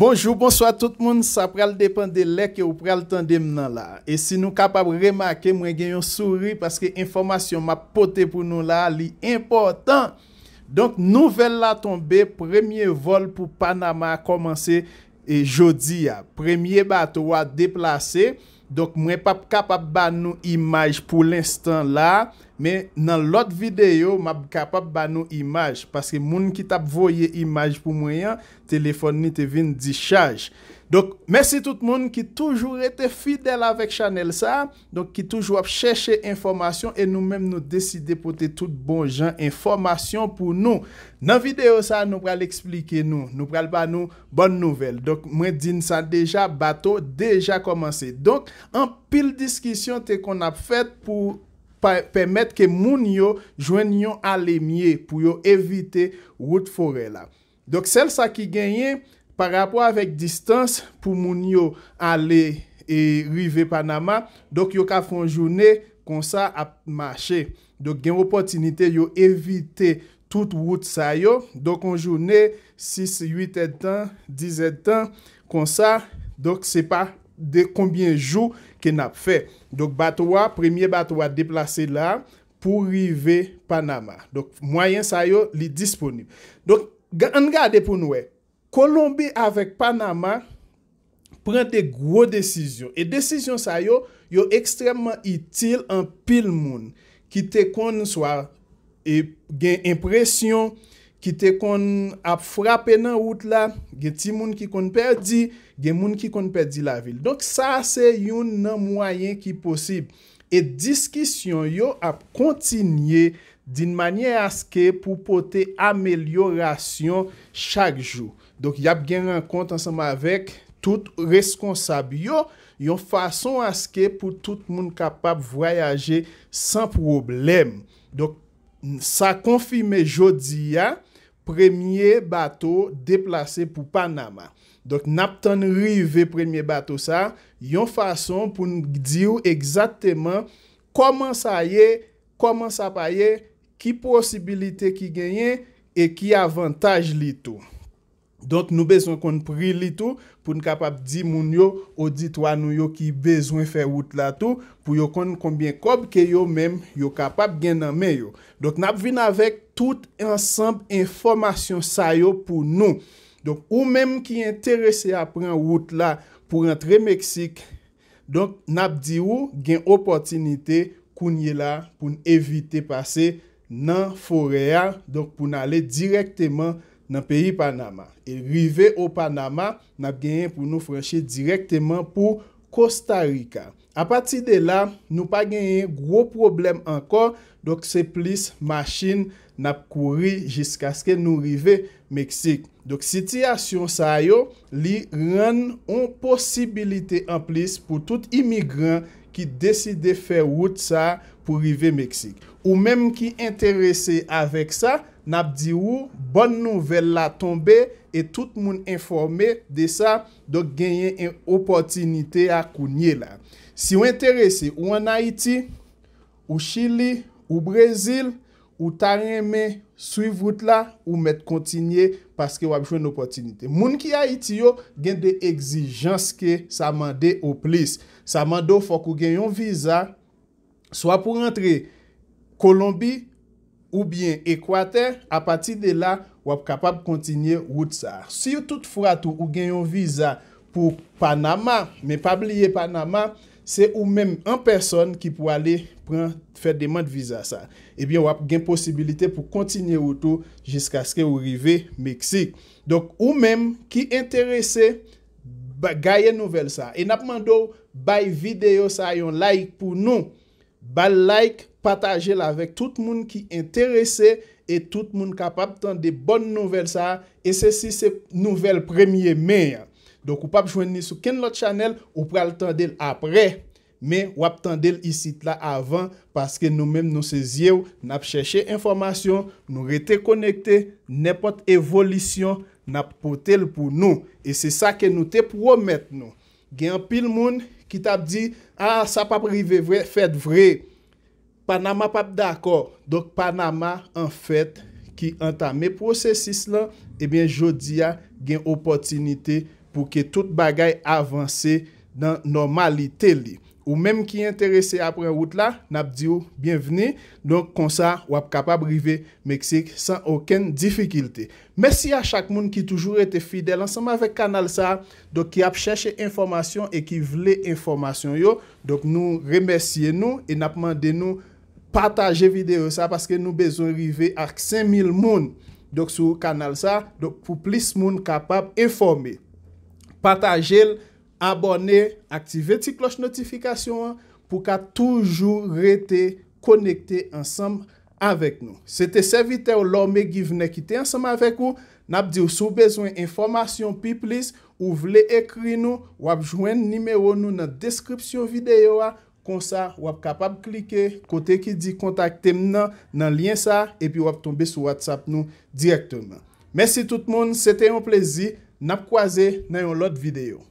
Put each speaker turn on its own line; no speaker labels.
Bonjou, bonsoit tout moun, sa pral depande lek e ou pral tendem nan la. E si nou kapap remake, mwen gen yon souri, paske informasyon ma pote pou nou la, li importan. Donk nouvel la tombe, premye vol pou Panama a komanse, e jodi ya. Premye batou a deplase, donk mwen kapap ba nou imaj pou l'instant la. Men nan lot videyo, mab kapap ba nou imaj. Pase moun ki tap voye imaj pou mwen yan, telefon ni te vin di chaj. Donk, mersi tout moun ki toujou ete fidel avèk chanel sa. Donk ki toujou ap chèche informasyon e nou mèm nou deside pote tout bon jan informasyon pou nou. Nan videyo sa, nou pral explike nou. Nou pral ba nou bon nouvel. Donk, mwen din sa deja bato, deja komanse. Donk, an pil diskisyon te kon ap fèt pou... Permet ke moun yo jwen yon ale miye pou yo evite wout fore la. Dok sel sa ki genye, pa rapwa avek distans pou moun yo ale e rive Panama, dok yo ka fon jounen kon sa ap mache. Dok gen wop otinite yo evite tout wout sa yo. Dok kon jounen 6, 8 etan, 10 etan, kon sa, dok se pa panay. De konbien jou kè nap fè. Dok batwa, premye batwa deplase la pou rive Panama. Dok mwayen sa yo li disponib. Dok an gade pou nouè. Kolombi avèk Panama pren te gwo desisyon. E desisyon sa yo yo ekstremman itil an pil moun. Ki te kon soua e gen impresyon. ki te kon ap frape nan wout la, gen ti moun ki kon perdi, gen moun ki kon perdi la vil. Donk sa se yon nan mwayen ki posib. E diskisyon yo ap kontinye din manye aske pou pote amelyorasyon chak jou. Donk yap gen renkont ansama vek tout reskonsab yo, yon fason aske pou tout moun kapap vwayaje san problem. Donk sa konfime jodi ya, premye bato deplase pou Panama. Dok nap tan rive premye bato sa, yon fason pou nou diyo egzateman koman sa ye, koman sa pa ye, ki posibilite ki genye, e ki avantaj li tou. Dok nou bezon kon pri li tou, pou nou kapap di moun yo, ou di to anou yo ki bezon fe wout la tou, pou yo kon konbyen kob ke yo men, yo kapap gen nan men yo. Dok nap vin avek, tout ansamb informasyon sayo pou nou. Donk ou menm ki enterese apren wout la pou rentre Meksik, donk nap di ou gen opotinite kounye la pou evite pase nan foreya, donk pou nale direkteman nan peyi Panama. E rive ou Panama, nap genyen pou nou fwenshe direkteman pou wout. A pati de la nou pa genye gwo problem ankor, dok se plis machin nap kouri jiska sken nou rive Meksik. Dok sityasyon sa yo, li ren on posibilite an plis pou tout imigran ki deside fe wout sa pou rive Meksik. Ou menm ki enterese avek sa, nap di ou, bon nouvel la tombe, e tout moun informe de sa do genyen en opotinite a kounye la. Si ou enterese ou an Haiti, ou Chili, ou Brazil, ou tarien men, suiv route la ou met kontinye paske wabifon en opotinite. Moun ki Haiti yo gen de exijanske sa mande ou plis. Sa mande ou fok ou genyon visa swa pou rentre Kolombi ou bien Ekwater, apati de la wap kapab kontinye wout sa. Si yo tout fura tou ou gen yon visa pou Panama, men pabliye Panama, se ou men an person ki pou ale pren, fè deman visa sa. Ebyen wap gen posibilite pou kontinye woutou jiska skè ou rive Meksik. Donk ou men ki enterese ba gaye nouvel sa. E napman do, bay videyo sa yon like pou nou. Ba like, pataje la vek tout moun ki enterese E tout moun kap ap tende bon nouvel sa. E se si se nouvel premye men ya. Dok ou pap jweni sou ken lot chanel ou pral tendel apre. Men wap tendel isi tla avan. Paske nou men nou se zye ou nap cheshe informasyon. Nou rete konekte. Nepot evolisyon nap pote l pou nou. E se sa ke nou te promet nou. Gen pil moun ki tap di. A ah, sa pap rive vre, fed vre. Panama pap d'akor, dok Panama an fèt ki antame prosesis lan, ebyen jodia gen opotinite pou ke tout bagay avanse nan normalite li. Ou menm ki interese apre wout la, nap di ou bienveni. Don kon sa wap kapab rive Meksik san oken difikilte. Mersi a chak moun ki toujou ete fidel ansanman vek kanal sa. Don ki ap cheshe informasyon e ki vle informasyon yo. Don nou remersye nou. E napman de nou pataje videyo sa. Paske nou bezon rive ak 5000 moun. Don sou kanal sa. Don pou plis moun kapab informe. Pataje l videyo. abone, aktive ti kloche notifikasyon an pou ka toujou rete konekte ansam avèk nou. Se te servite ou lò me givne ki te ansam avèk ou, nap di ou sou bezwen informasyon pi plis ou vle ekri nou, wap jwen nimeyo nou nan deskripsyon videyo a, kon sa wap kapab klike, kote ki di kontakte mna nan lien sa, epi wap tombe sou WhatsApp nou direktouman. Mèsi tout moun, se te yon plezi, nap kwaze nan yon lot videyo.